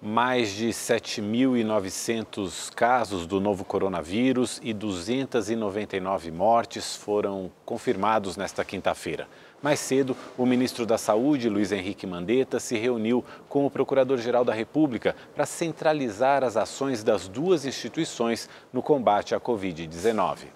mais de 7.900 casos do novo coronavírus e 299 mortes foram confirmados nesta quinta-feira. Mais cedo, o ministro da Saúde, Luiz Henrique Mandetta, se reuniu com o Procurador-Geral da República para centralizar as ações das duas instituições no combate à Covid-19.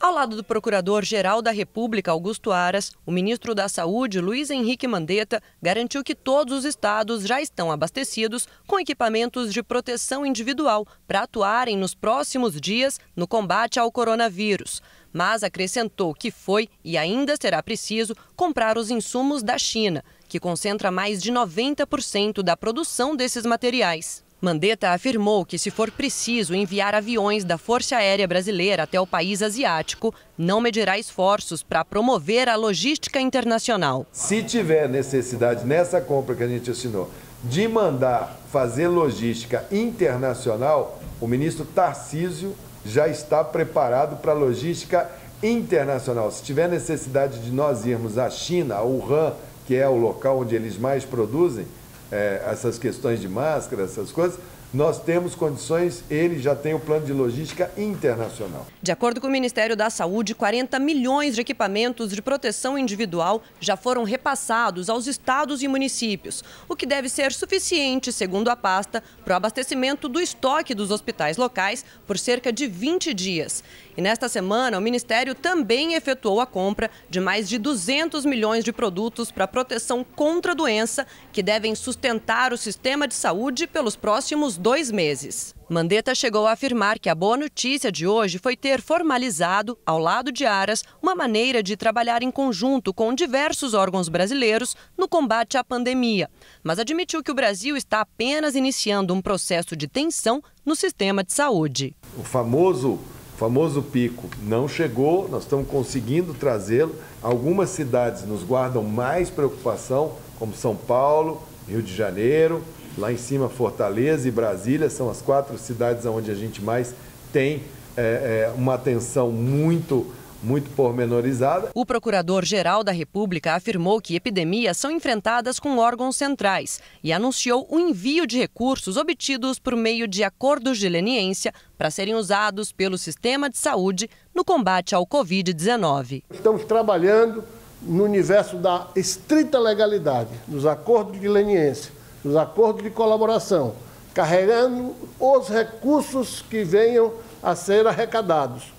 Ao lado do Procurador-Geral da República, Augusto Aras, o ministro da Saúde, Luiz Henrique Mandetta, garantiu que todos os estados já estão abastecidos com equipamentos de proteção individual para atuarem nos próximos dias no combate ao coronavírus. Mas acrescentou que foi e ainda será preciso comprar os insumos da China, que concentra mais de 90% da produção desses materiais. Mandetta afirmou que, se for preciso enviar aviões da Força Aérea Brasileira até o país asiático, não medirá esforços para promover a logística internacional. Se tiver necessidade nessa compra que a gente assinou de mandar fazer logística internacional, o ministro Tarcísio já está preparado para logística internacional. Se tiver necessidade de nós irmos à China, a Wuhan, que é o local onde eles mais produzem, é, essas questões de máscara, essas coisas, nós temos condições, ele já tem o plano de logística internacional. De acordo com o Ministério da Saúde, 40 milhões de equipamentos de proteção individual já foram repassados aos estados e municípios, o que deve ser suficiente, segundo a pasta, para o abastecimento do estoque dos hospitais locais por cerca de 20 dias. E nesta semana, o Ministério também efetuou a compra de mais de 200 milhões de produtos para proteção contra a doença, que devem sustentar o sistema de saúde pelos próximos dois meses. Mandetta chegou a afirmar que a boa notícia de hoje foi ter formalizado, ao lado de Aras, uma maneira de trabalhar em conjunto com diversos órgãos brasileiros no combate à pandemia. Mas admitiu que o Brasil está apenas iniciando um processo de tensão no sistema de saúde. O famoso famoso pico não chegou, nós estamos conseguindo trazê-lo. Algumas cidades nos guardam mais preocupação, como São Paulo, Rio de Janeiro, Lá em cima, Fortaleza e Brasília são as quatro cidades onde a gente mais tem é, é, uma atenção muito muito pormenorizada. O procurador-geral da República afirmou que epidemias são enfrentadas com órgãos centrais e anunciou o envio de recursos obtidos por meio de acordos de leniência para serem usados pelo sistema de saúde no combate ao Covid-19. Estamos trabalhando no universo da estrita legalidade, nos acordos de leniência os acordos de colaboração, carregando os recursos que venham a ser arrecadados.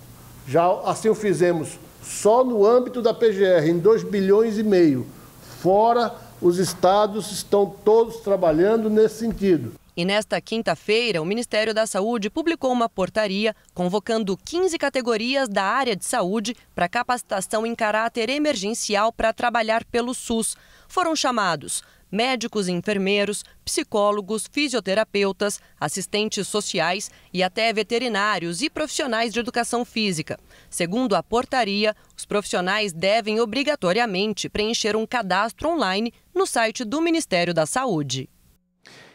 Já assim o fizemos só no âmbito da PGR, em 2 bilhões e meio. Fora, os estados estão todos trabalhando nesse sentido. E nesta quinta-feira, o Ministério da Saúde publicou uma portaria convocando 15 categorias da área de saúde para capacitação em caráter emergencial para trabalhar pelo SUS. Foram chamados médicos e enfermeiros, psicólogos, fisioterapeutas, assistentes sociais e até veterinários e profissionais de educação física. Segundo a portaria, os profissionais devem obrigatoriamente preencher um cadastro online no site do Ministério da Saúde.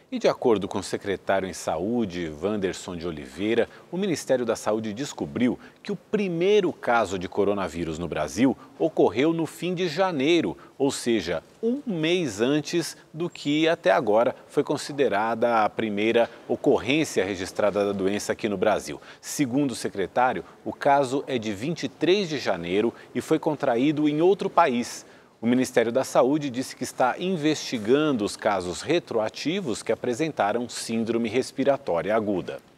E de acordo com o secretário em Saúde, Wanderson de Oliveira, o Ministério da Saúde descobriu que o primeiro caso de coronavírus no Brasil ocorreu no fim de janeiro, ou seja, um mês antes do que até agora foi considerada a primeira ocorrência registrada da doença aqui no Brasil. Segundo o secretário, o caso é de 23 de janeiro e foi contraído em outro país. O Ministério da Saúde disse que está investigando os casos retroativos que apresentaram síndrome respiratória aguda.